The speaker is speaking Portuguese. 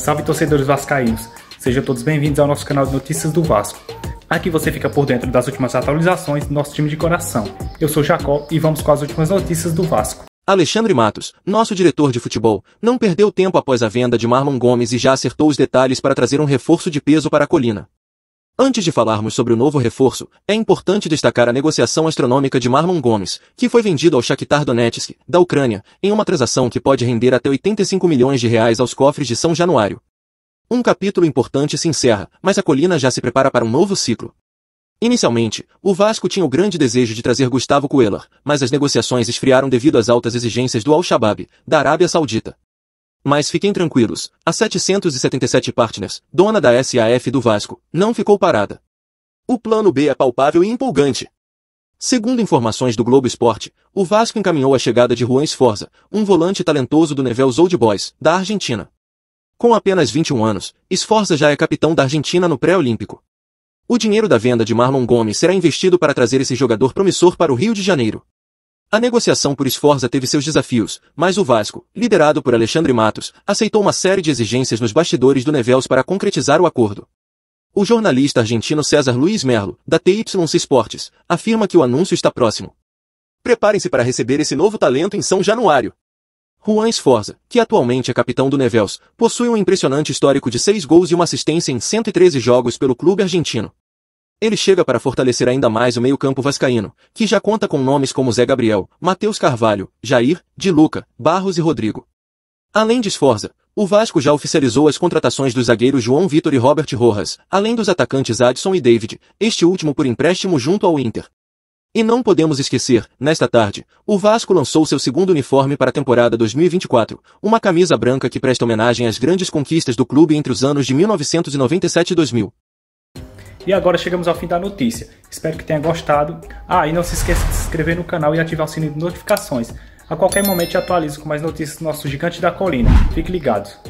Salve torcedores vascaínos, sejam todos bem-vindos ao nosso canal de notícias do Vasco. Aqui você fica por dentro das últimas atualizações do nosso time de coração. Eu sou Jacó e vamos com as últimas notícias do Vasco. Alexandre Matos, nosso diretor de futebol, não perdeu tempo após a venda de Marlon Gomes e já acertou os detalhes para trazer um reforço de peso para a colina. Antes de falarmos sobre o novo reforço, é importante destacar a negociação astronômica de Marlon Gomes, que foi vendido ao Shakhtar Donetsk, da Ucrânia, em uma transação que pode render até 85 milhões de reais aos cofres de São Januário. Um capítulo importante se encerra, mas a colina já se prepara para um novo ciclo. Inicialmente, o Vasco tinha o grande desejo de trazer Gustavo Coelho, mas as negociações esfriaram devido às altas exigências do Al-Shabaab, da Arábia Saudita. Mas fiquem tranquilos, a 777 Partners, dona da SAF do Vasco, não ficou parada. O plano B é palpável e empolgante. Segundo informações do Globo Esporte, o Vasco encaminhou a chegada de Juan Esforza, um volante talentoso do Nevels Old Boys, da Argentina. Com apenas 21 anos, Esforza já é capitão da Argentina no pré-olímpico. O dinheiro da venda de Marlon Gomes será investido para trazer esse jogador promissor para o Rio de Janeiro. A negociação por Esforza teve seus desafios, mas o Vasco, liderado por Alexandre Matos, aceitou uma série de exigências nos bastidores do Neves para concretizar o acordo. O jornalista argentino César Luiz Merlo, da TYC Esportes, afirma que o anúncio está próximo. Preparem-se para receber esse novo talento em São Januário. Juan Esforza, que atualmente é capitão do Neves, possui um impressionante histórico de seis gols e uma assistência em 113 jogos pelo clube argentino. Ele chega para fortalecer ainda mais o meio-campo vascaíno, que já conta com nomes como Zé Gabriel, Matheus Carvalho, Jair, Di Luca, Barros e Rodrigo. Além de Esforza, o Vasco já oficializou as contratações dos zagueiros João Vitor e Robert Rojas, além dos atacantes Adson e David, este último por empréstimo junto ao Inter. E não podemos esquecer, nesta tarde, o Vasco lançou seu segundo uniforme para a temporada 2024, uma camisa branca que presta homenagem às grandes conquistas do clube entre os anos de 1997 e 2000. E agora chegamos ao fim da notícia. Espero que tenha gostado. Ah, e não se esqueça de se inscrever no canal e ativar o sininho de notificações. A qualquer momento atualizo com mais notícias do nosso gigante da colina. Fique ligado.